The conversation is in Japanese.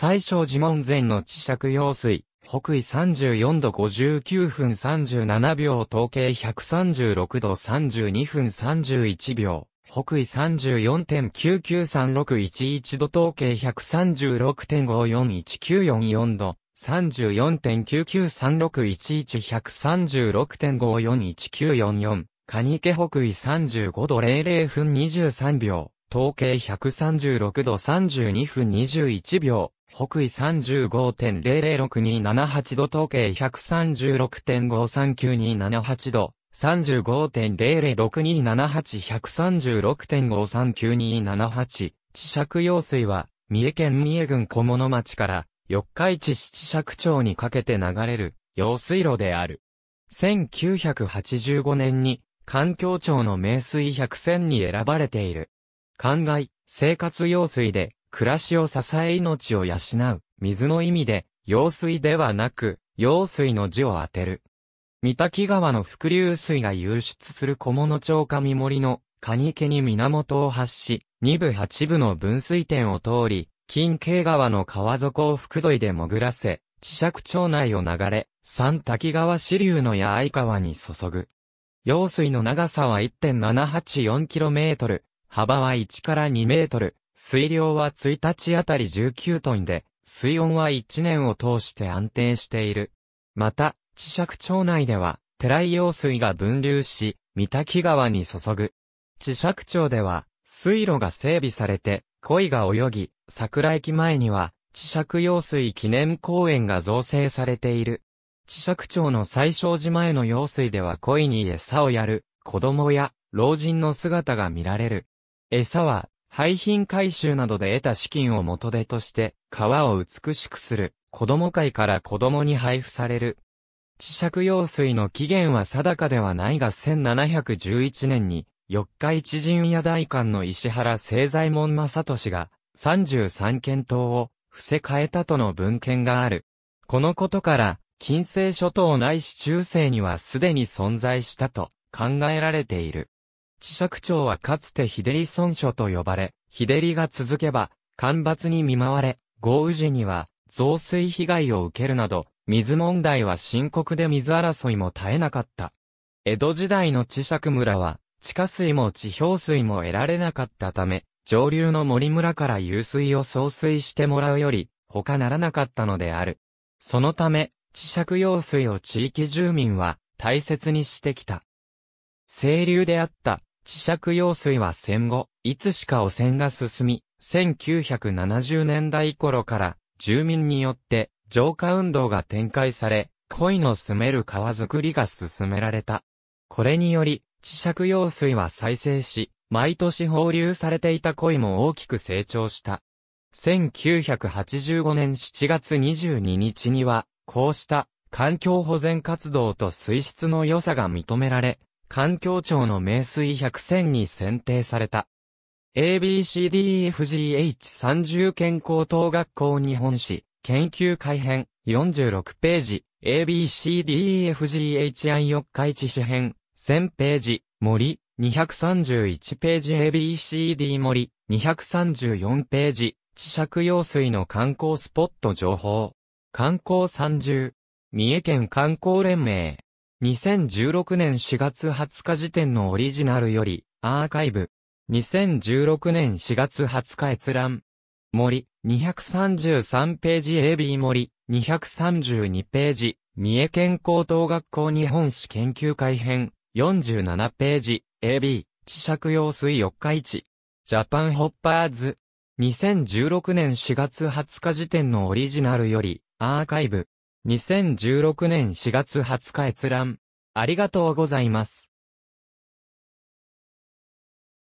最小寺門前の地尺用水、北緯34度59分37秒統計136度32分31秒。北緯34.993611度統計136.541944度、34.993611136.541944、カニケ北緯35度00分23秒、統計136度32分21秒、北緯35.006278度統計136.539278度、35.006278-136.539278、地尺用水は、三重県三重郡小物町から、四日市市地尺町にかけて流れる、用水路である。1985年に、環境庁の名水百選に選ばれている。灌漑、生活用水で、暮らしを支え命を養う、水の意味で、用水ではなく、用水の字を当てる。三滝川の伏流水が流出する小物町上森の、蟹池に源を発し、二部八部の分水点を通り、近景川の川底を福土で潜らせ、地尺町内を流れ、三滝川支流の八重川に注ぐ。用水の長さは 1.784km、幅は1から 2m、水量は1日あたり19トンで、水温は1年を通して安定している。また、地尺町内では、寺井用水が分流し、三滝川に注ぐ。地尺町では、水路が整備されて、鯉が泳ぎ、桜駅前には、地尺用水記念公園が造成されている。地尺町の最小寺前の用水では鯉に餌をやる、子供や老人の姿が見られる。餌は廃品回収などで得た資金を元手として、川を美しくする、子供会から子供に配布される。磁石用水の起源は定かではないが1711年に、四日市陣屋大官の石原清左衛門正俊が、33県島を、伏せ替えたとの文献がある。このことから、近世諸島ないし中世にはすでに存在したと考えられている。地尺町はかつて日照り村所と呼ばれ、日照りが続けば、干ばつに見舞われ、豪雨時には、増水被害を受けるなど、水問題は深刻で水争いも絶えなかった。江戸時代の地尺村は、地下水も地表水も得られなかったため、上流の森村から湧水を送水してもらうより、他ならなかったのである。そのため、地尺用水を地域住民は大切にしてきた。清流であった地尺用水は戦後、いつしか汚染が進み、1970年代頃から住民によって浄化運動が展開され、鯉の住める川づくりが進められた。これにより、地尺用水は再生し、毎年放流されていた鯉も大きく成長した。1985年7月22日には、こうした環境保全活動と水質の良さが認められ、環境庁の名水100選に選定された。ABCDEFGH30 健康等学校日本史研究改編46ページ a b c d e f g h i 四日地主編1000ページ森231ページ ABCD 森234ページ地尺用水の観光スポット情報観光30三重県観光連盟2016年4月20日時点のオリジナルより、アーカイブ。2016年4月20日閲覧。森、233ページ AB 森、232ページ。三重県高等学校日本史研究会編、47ページ。AB、磁石用水四日市。ジャパンホッパーズ。2016年4月20日時点のオリジナルより、アーカイブ。2016年4月20日閲覧。ありがとうございます。